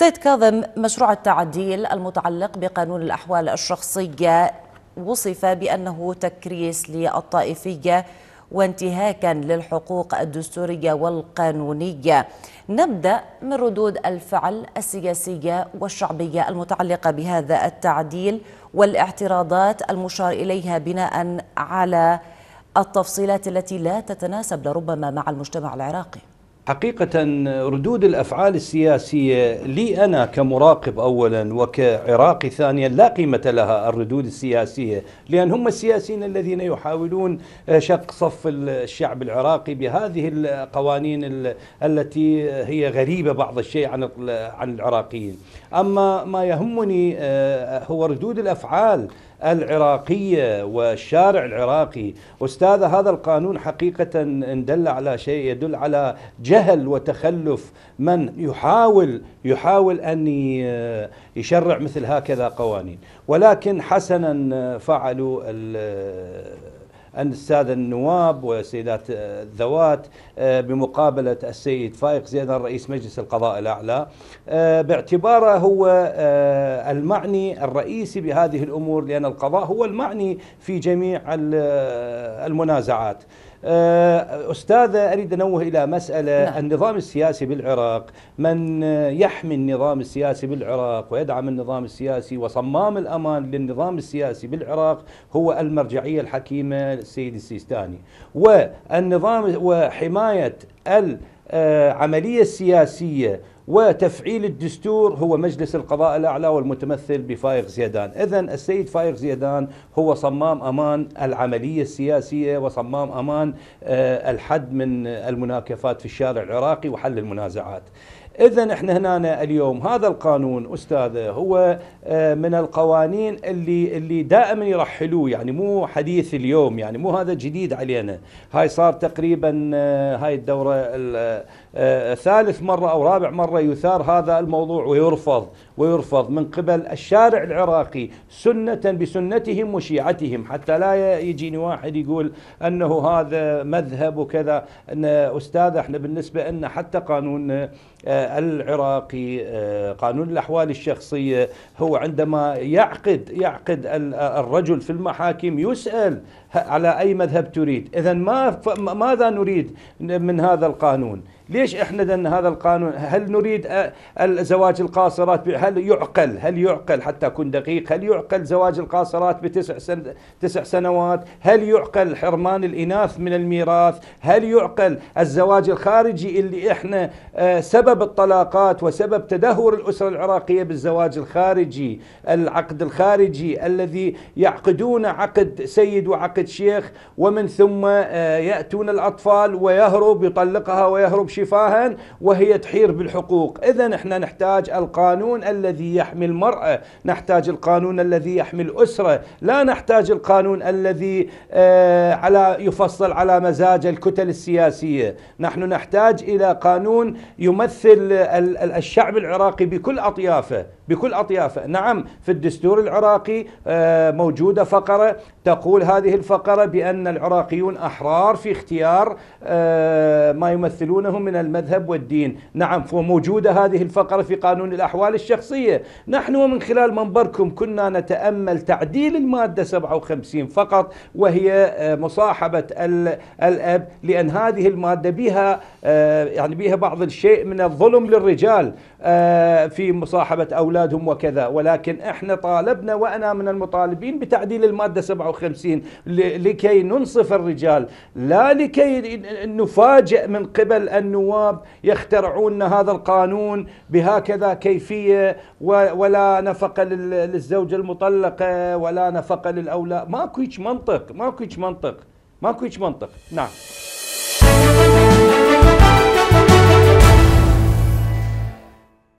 سيد كاظم مشروع التعديل المتعلق بقانون الأحوال الشخصية وصف بأنه تكريس للطائفية وانتهاكا للحقوق الدستورية والقانونية نبدأ من ردود الفعل السياسية والشعبية المتعلقة بهذا التعديل والاعتراضات المشار إليها بناء على التفصيلات التي لا تتناسب لربما مع المجتمع العراقي حقيقة ردود الأفعال السياسية لي أنا كمراقب أولا وكعراقي ثانيا لا قيمة لها الردود السياسية لأن هم السياسيين الذين يحاولون آه، شق صف الشعب العراقي بهذه القوانين التي هي غريبة بعض الشيء عن عن العراقيين أما ما يهمني آه، هو ردود الأفعال العراقية والشارع العراقي أستاذ هذا القانون حقيقة إن دل على شيء يدل على جهل وتخلف من يحاول يحاول أن يشرع مثل هكذا قوانين ولكن حسنا فعلوا أن السادة النواب والسيدات الذوات آه، بمقابلة السيد فائق زيدان رئيس مجلس القضاء الأعلى آه، باعتباره هو آه، المعني الرئيسي بهذه الأمور لأن القضاء هو المعني في جميع المنازعات آه، أستاذة أريد أنوه إلى مسألة نعم. النظام السياسي بالعراق من يحمي النظام السياسي بالعراق ويدعم النظام السياسي وصمام الأمان للنظام السياسي بالعراق هو المرجعية الحكيمة السيد السيستاني والنظام وحماية العملية السياسية وتفعيل الدستور هو مجلس القضاء الأعلى والمتمثل بفايق زيدان إذا السيد فايق زيدان هو صمام أمان العملية السياسية وصمام أمان آه، الحد من المناكفات في الشارع العراقي وحل المنازعات اذا احنا هنا اليوم هذا القانون استاذه هو آه، من القوانين اللي اللي دائما يرحلوه يعني مو حديث اليوم يعني مو هذا جديد علينا هاي صار تقريبا آه، هاي الدوره ثالث مره او رابع مره يثار هذا الموضوع ويرفض ويرفض من قبل الشارع العراقي سنة بسنتهم وشيعتهم حتى لا يجيني واحد يقول أنه هذا مذهب وكذا أن أستاذ احنا بالنسبة لنا حتى قانون آه، العراقي آه، قانون الأحوال الشخصية هو عندما يعقد يعقد آه، الرجل في المحاكم يسأل على أي مذهب تريد إذا ما ماذا نريد من هذا القانون ليش احنا دن هذا القانون هل نريد زواج القاصرات هل يعقل هل يعقل حتى اكون دقيق هل يعقل زواج القاصرات بتسع سن تسع سنوات هل يعقل حرمان الاناث من الميراث هل يعقل الزواج الخارجي اللي احنا سبب الطلاقات وسبب تدهور الاسره العراقيه بالزواج الخارجي العقد الخارجي الذي يعقدون عقد سيد وعقد شيخ ومن ثم ياتون الاطفال ويهرب يطلقها ويهرب شيخ شفاها وهي تحير بالحقوق إذا احنا نحتاج القانون الذي يحمي المرأة نحتاج القانون الذي يحمي الأسرة لا نحتاج القانون الذي آه، على يفصل على مزاج الكتل السياسية نحن نحتاج إلى قانون يمثل الشعب العراقي بكل أطيافه بكل أطيافه نعم في الدستور العراقي آه، موجودة فقرة تقول هذه الفقرة بأن العراقيون أحرار في اختيار آه، ما يمثلونه من من المذهب والدين نعم وموجودة هذه الفقرة في قانون الأحوال الشخصية نحن ومن خلال منبركم كنا نتأمل تعديل المادة 57 فقط وهي آه، مصاحبة الأب لأن هذه المادة بها آه، يعني بها بعض الشيء من الظلم للرجال آه، في مصاحبة أولادهم وكذا ولكن احنا طالبنا وأنا من المطالبين بتعديل المادة 57 لكي ننصف الرجال لا لكي نفاجئ من قبل أن النواب يخترعون هذا القانون بهكذا كيفية ولا نفقة للزوجة المطلقة ولا نفقة للأولاد ماكو هيك منطق ماكو هيك منطق ماكو هيك منطق نعم